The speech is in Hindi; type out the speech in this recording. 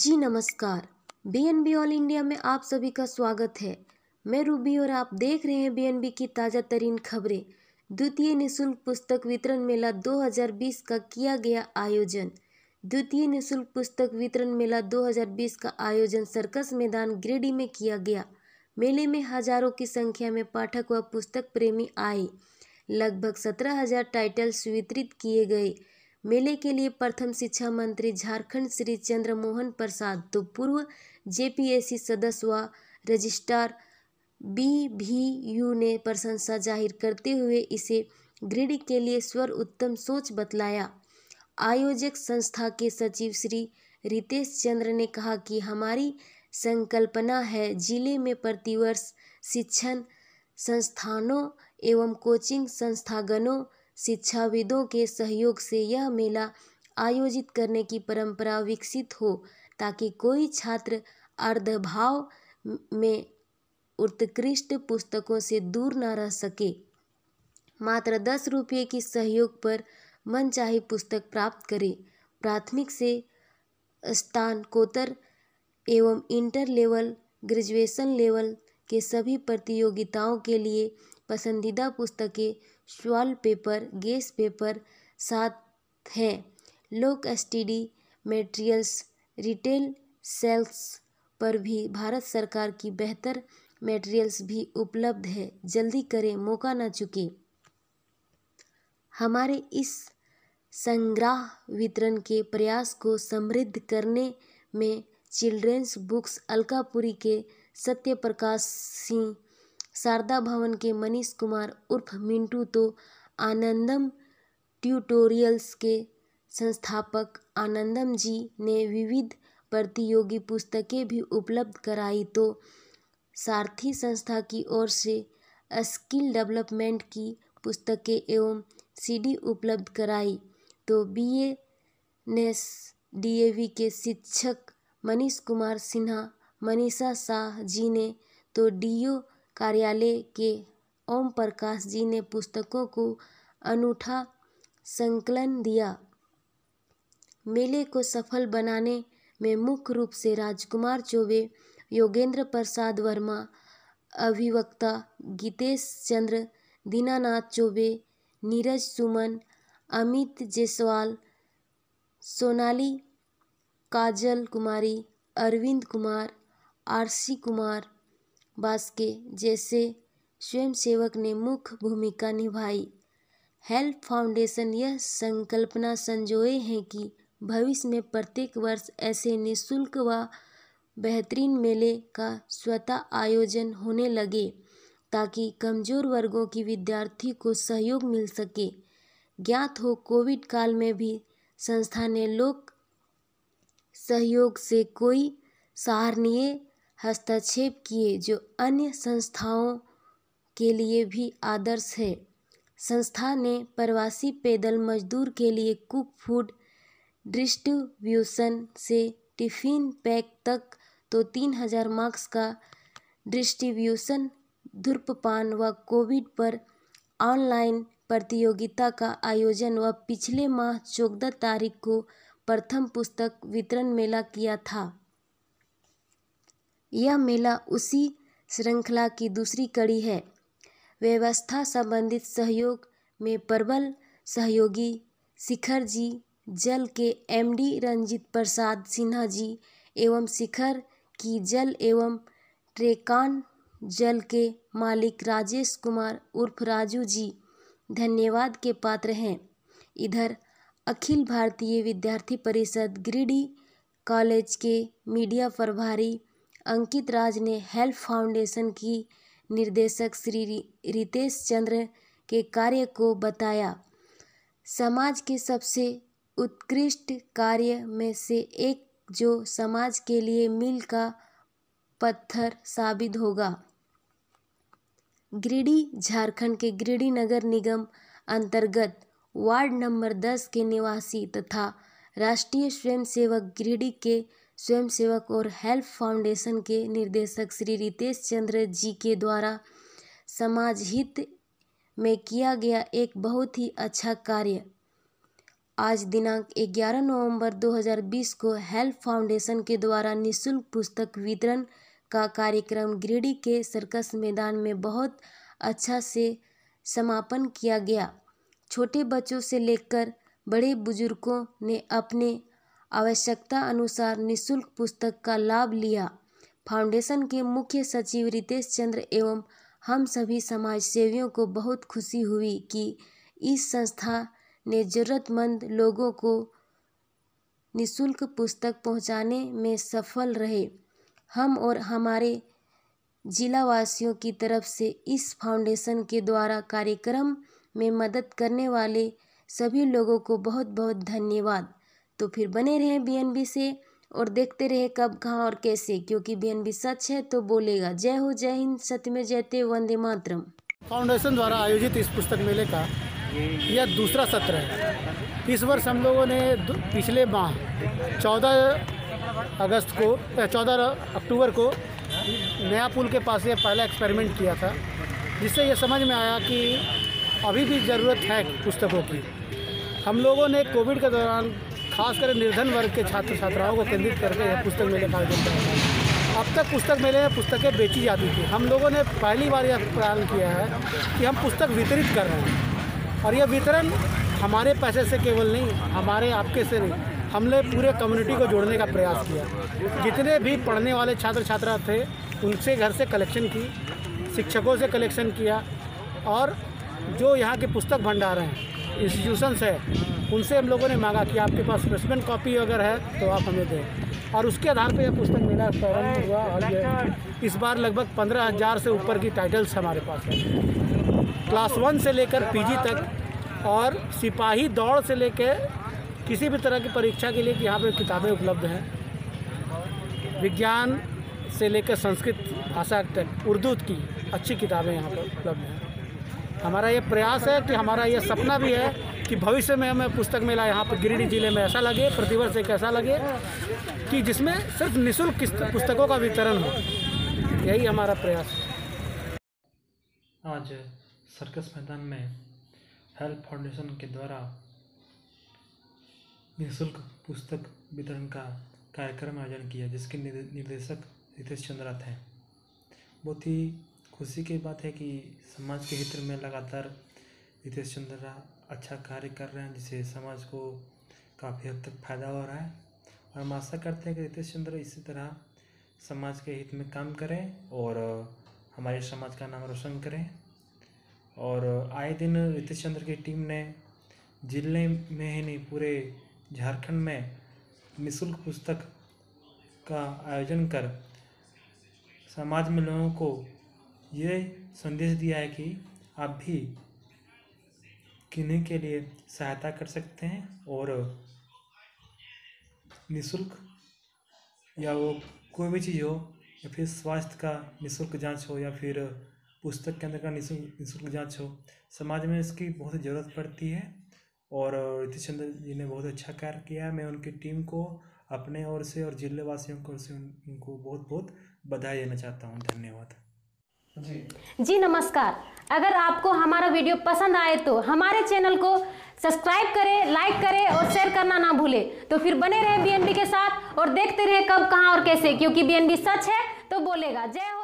जी नमस्कार B N B all India में आप सभी का स्वागत है मैं रूबी और आप देख रहे हैं बी एन बी की ताज़ा तरीन खबरें द्वितीय निशुल्क पुस्तक वितरण मेला 2020 का किया गया आयोजन द्वितीय निशुल्क पुस्तक वितरण मेला 2020 का आयोजन सर्कस मैदान ग्रेडी में किया गया मेले में हजारों की संख्या में पाठक व पुस्तक प्रेमी आए लगभग सत्रह हजार टाइटल्स वितरित किए गए मेले के लिए प्रथम शिक्षा मंत्री झारखंड श्री चंद्रमोहन प्रसाद तो पूर्व जेपीएससी सदस्य व रजिस्ट्रार बी भी यू ने प्रशंसा जाहिर करते हुए इसे ग्रिड के लिए स्वर उत्तम सोच बतलाया आयोजक संस्था के सचिव श्री रितेश चंद्र ने कहा कि हमारी संकल्पना है जिले में प्रतिवर्ष शिक्षण संस्थानों एवं कोचिंग संस्थागनों शिक्षाविदों के सहयोग से यह मेला आयोजित करने की परंपरा विकसित हो ताकि कोई छात्र अर्धभाव में उत्कृष्ट पुस्तकों से दूर न रह सके मात्र दस रुपये की सहयोग पर मनचाही पुस्तक प्राप्त करें प्राथमिक से स्नातकोत्तर एवं इंटर लेवल ग्रेजुएशन लेवल के सभी प्रतियोगिताओं के लिए पसंदीदा पुस्तकें शॉल पेपर गैस पेपर साथ हैं लोक एस मटेरियल्स रिटेल सेल्स पर भी भारत सरकार की बेहतर मटेरियल्स भी उपलब्ध है जल्दी करें मौका ना चुके हमारे इस संग्रह वितरण के प्रयास को समृद्ध करने में चिल्ड्रेंस बुक्स अलकापुरी के सत्य प्रकाश सिंह शारदा भवन के मनीष कुमार उर्फ मिंटू तो आनंदम ट्यूटोरियल्स के संस्थापक आनंदम जी ने विविध प्रतियोगी पुस्तकें भी उपलब्ध कराई तो सारथी संस्था की ओर से स्किल डेवलपमेंट की पुस्तकें एवं सीडी उपलब्ध कराई तो बी ए नेस डी के शिक्षक मनीष कुमार सिन्हा मनीषा शाह जी ने तो डीओ कार्यालय के ओम प्रकाश जी ने पुस्तकों को अनूठा संकलन दिया मेले को सफल बनाने में मुख्य रूप से राजकुमार चौबे योगेंद्र प्रसाद वर्मा अभिवक्ता गीतेश चंद्र दीनानाथ चौबे नीरज सुमन अमित जायसवाल सोनाली काजल कुमारी अरविंद कुमार आरसी कुमार बास्के जैसे स्वयंसेवक ने मुख्य भूमिका निभाई हेल्प फाउंडेशन यह संकल्पना संजोए हैं कि भविष्य में प्रत्येक वर्ष ऐसे निःशुल्क व बेहतरीन मेले का स्वतः आयोजन होने लगे ताकि कमजोर वर्गों की विद्यार्थी को सहयोग मिल सके ज्ञात हो कोविड काल में भी संस्था ने लोक सहयोग से कोई सराहनीय हस्तक्षेप किए जो अन्य संस्थाओं के लिए भी आदर्श है संस्था ने प्रवासी पैदल मजदूर के लिए कुक फूड डिस्ट्रीब्यूशन से टिफिन पैक तक तो तीन हजार मार्क्स का डिस्ट्रीब्यूशन धूर्पान व कोविड पर ऑनलाइन प्रतियोगिता का आयोजन व पिछले माह चौदह तारीख को प्रथम पुस्तक वितरण मेला किया था यह मेला उसी श्रृंखला की दूसरी कड़ी है व्यवस्था संबंधित सहयोग में प्रबल सहयोगी शिखर जी जल के एमडी रंजीत प्रसाद सिन्हा जी एवं शिखर की जल एवं ट्रेकान जल के मालिक राजेश कुमार उर्फ राजू जी धन्यवाद के पात्र हैं इधर अखिल भारतीय विद्यार्थी परिषद ग्रीडी कॉलेज के मीडिया प्रभारी अंकित राज ने हेल्प फाउंडेशन की निर्देशक श्री रितेश चंद्र के कार्य को बताया समाज के सबसे उत्कृष्ट कार्य में से एक जो समाज के लिए मील का पत्थर साबित होगा गिरिडीह झारखंड के गिरिडीह नगर निगम अंतर्गत वार्ड नंबर दस के निवासी तथा राष्ट्रीय स्वयंसेवक गिरिडीह के स्वयंसेवक और हेल्प फाउंडेशन के निर्देशक श्री रितेश चंद्र जी के द्वारा समाज हित में किया गया एक बहुत ही अच्छा कार्य आज दिनांक 11 नवंबर 2020 को हेल्प फाउंडेशन के द्वारा निशुल्क पुस्तक वितरण का कार्यक्रम गिरिडीह के सर्कस मैदान में बहुत अच्छा से समापन किया गया छोटे बच्चों से लेकर बड़े बुजुर्गों ने अपने आवश्यकता अनुसार निःशुल्क पुस्तक का लाभ लिया फाउंडेशन के मुख्य सचिव रितेश चंद्र एवं हम सभी समाज सेवियों को बहुत खुशी हुई कि इस संस्था ने ज़रूरतमंद लोगों को निशुल्क पुस्तक पहुंचाने में सफल रहे हम और हमारे जिला वासियों की तरफ से इस फाउंडेशन के द्वारा कार्यक्रम में मदद करने वाले सभी लोगों को बहुत बहुत धन्यवाद तो फिर बने रहें बी से और देखते रहे कब कहाँ और कैसे क्योंकि बी सच है तो बोलेगा जय हो जय हिंद सत्य में जयते वंदे मातरम फाउंडेशन द्वारा आयोजित इस पुस्तक मेले का यह दूसरा सत्र है इस वर्ष हम लोगों ने पिछले माह चौदह अगस्त को चौदह अक्टूबर को नया पुल के पास ये पहला एक्सपेरिमेंट किया था जिससे ये समझ में आया कि अभी भी ज़रूरत है पुस्तकों की हम लोगों ने कोविड के दौरान खासकर निर्धन वर्ग के छात्र छात्राओं को केंद्रित करके यह पुस्तक मेले का आयोजन किया अब तक पुस्तक मेले में पुस्तकें बेची जाती थी हम लोगों ने पहली बार यह प्रारंभ किया है कि हम पुस्तक वितरित कर रहे हैं और यह वितरण हमारे पैसे से केवल नहीं हमारे आपके से नहीं हमने पूरे कम्युनिटी को जोड़ने का प्रयास किया जितने भी पढ़ने वाले छात्र छात्रा थे उनसे घर से कलेक्शन की शिक्षकों से कलेक्शन किया और जो यहाँ के पुस्तक भंडार हैं इंस्टीट्यूशन है उनसे हम लोगों ने मांगा कि आपके पास स्पेसमेंट कॉपी अगर है तो आप हमें दें और उसके आधार पर यह पुस्तक मेला प्रारंभ हुआ और ये इस बार लगभग पंद्रह हज़ार से ऊपर की टाइटल्स हमारे पास हैं क्लास वन से लेकर पीजी तक और सिपाही दौड़ से लेकर किसी भी तरह की परीक्षा के लिए कि यहाँ पर किताबें उपलब्ध हैं विज्ञान से लेकर संस्कृत भाषा तक उर्दू की अच्छी किताबें यहाँ पर उपलब्ध हैं हमारा ये प्रयास है कि हमारा ये सपना भी है कि भविष्य में हमें पुस्तक मेला यहाँ पर गिरिडीह जिले में ऐसा लगे प्रतिवर्ष एक ऐसा लगे कि जिसमें सिर्फ निःशुल्क पुस्तकों का वितरण हो यही हमारा प्रयास है आज सर्कस मैदान में हेल्प फाउंडेशन के द्वारा निःशुल्क पुस्तक वितरण का कार्यक्रम आयोजन किया जिसके निर्देशक रितेश चंद्रा थे बहुत ही खुशी की बात है कि समाज के हित में लगातार रितेश चंद्र अच्छा कार्य कर रहे हैं जिससे समाज को काफ़ी हद तक फायदा हो रहा है और हम आशा करते हैं कि रितेश चंद्र इसी तरह समाज के हित में काम करें और हमारे समाज का नाम रोशन करें और आए दिन रितेश चंद्र की टीम ने जिले में ही नहीं पूरे झारखंड में निःशुल्क पुस्तक का आयोजन कर समाज में लोगों को ये संदेश दिया है कि आप भी किन्हीं के लिए सहायता कर सकते हैं और निशुल्क या वो कोई भी चीज़ हो या फिर स्वास्थ्य का निःशुल्क जांच हो या फिर पुस्तक के अंदर का निःशुल्क निःशुल्क जाँच हो समाज में इसकी बहुत ज़रूरत पड़ती है और रितेश चंद्र जी ने बहुत अच्छा कार्य किया है मैं उनकी टीम को अपने ओर से और जिले वासियों की ओर से उनको बहुत बहुत बधाई देना चाहता हूँ धन्यवाद जी नमस्कार अगर आपको हमारा वीडियो पसंद आए तो हमारे चैनल को सब्सक्राइब करें लाइक करें और शेयर करना ना भूलें तो फिर बने रहे बीएनबी के साथ और देखते रहे कब कहाँ और कैसे क्योंकि बीएनबी सच है तो बोलेगा जय हो